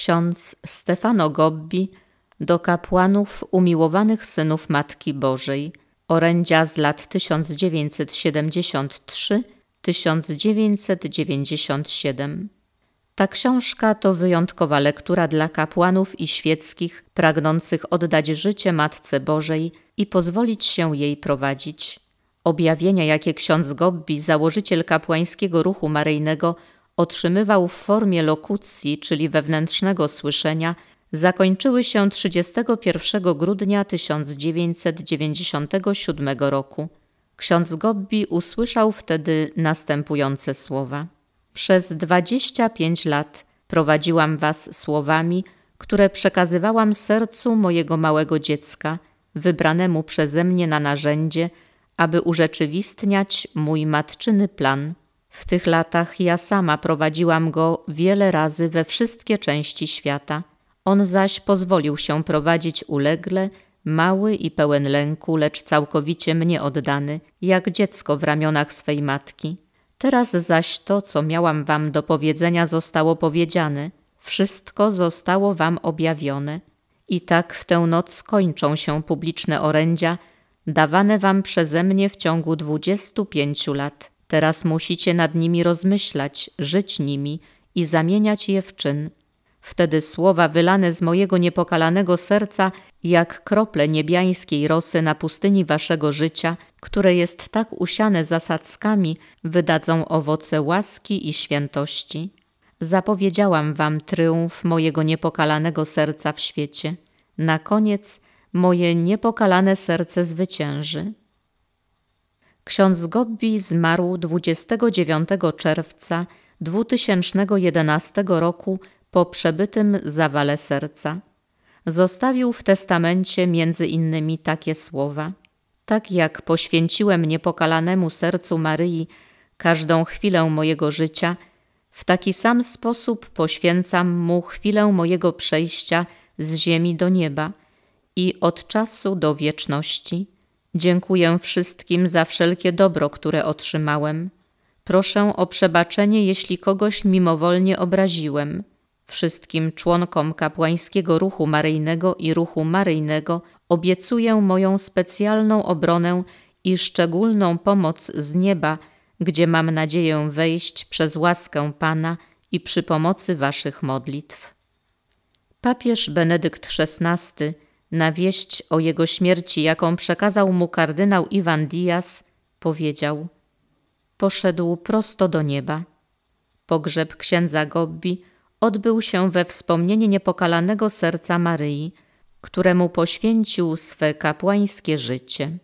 ksiądz Stefano Gobbi do kapłanów umiłowanych synów Matki Bożej, orędzia z lat 1973-1997. Ta książka to wyjątkowa lektura dla kapłanów i świeckich pragnących oddać życie Matce Bożej i pozwolić się jej prowadzić. Objawienia, jakie ksiądz Gobbi, założyciel kapłańskiego ruchu maryjnego, otrzymywał w formie lokucji, czyli wewnętrznego słyszenia, zakończyły się 31 grudnia 1997 roku. Ksiądz Gobbi usłyszał wtedy następujące słowa: Przez 25 lat prowadziłam was słowami, które przekazywałam sercu mojego małego dziecka, wybranemu przeze mnie na narzędzie, aby urzeczywistniać mój matczyny plan w tych latach ja sama prowadziłam go wiele razy we wszystkie części świata. On zaś pozwolił się prowadzić ulegle, mały i pełen lęku, lecz całkowicie mnie oddany, jak dziecko w ramionach swej matki. Teraz zaś to, co miałam wam do powiedzenia, zostało powiedziane. Wszystko zostało wam objawione. I tak w tę noc kończą się publiczne orędzia, dawane wam przeze mnie w ciągu dwudziestu pięciu lat. Teraz musicie nad nimi rozmyślać, żyć nimi i zamieniać je w czyn. Wtedy słowa wylane z mojego niepokalanego serca, jak krople niebiańskiej rosy na pustyni waszego życia, które jest tak usiane zasadzkami, wydadzą owoce łaski i świętości. Zapowiedziałam wam tryumf mojego niepokalanego serca w świecie. Na koniec moje niepokalane serce zwycięży. Ksiądz Gobbi zmarł 29 czerwca 2011 roku po przebytym zawale serca. Zostawił w testamencie między innymi takie słowa: Tak jak poświęciłem niepokalanemu sercu Maryi każdą chwilę mojego życia, w taki sam sposób poświęcam mu chwilę mojego przejścia z ziemi do nieba i od czasu do wieczności. Dziękuję wszystkim za wszelkie dobro, które otrzymałem. Proszę o przebaczenie, jeśli kogoś mimowolnie obraziłem. Wszystkim członkom kapłańskiego ruchu maryjnego i ruchu maryjnego obiecuję moją specjalną obronę i szczególną pomoc z nieba, gdzie mam nadzieję wejść przez łaskę Pana i przy pomocy Waszych modlitw. Papież Benedykt XVI na wieść o jego śmierci, jaką przekazał mu kardynał Iwan Diaz, powiedział: Poszedł prosto do nieba. Pogrzeb księdza Gobbi odbył się we wspomnienie niepokalanego serca Maryi, któremu poświęcił swe kapłańskie życie.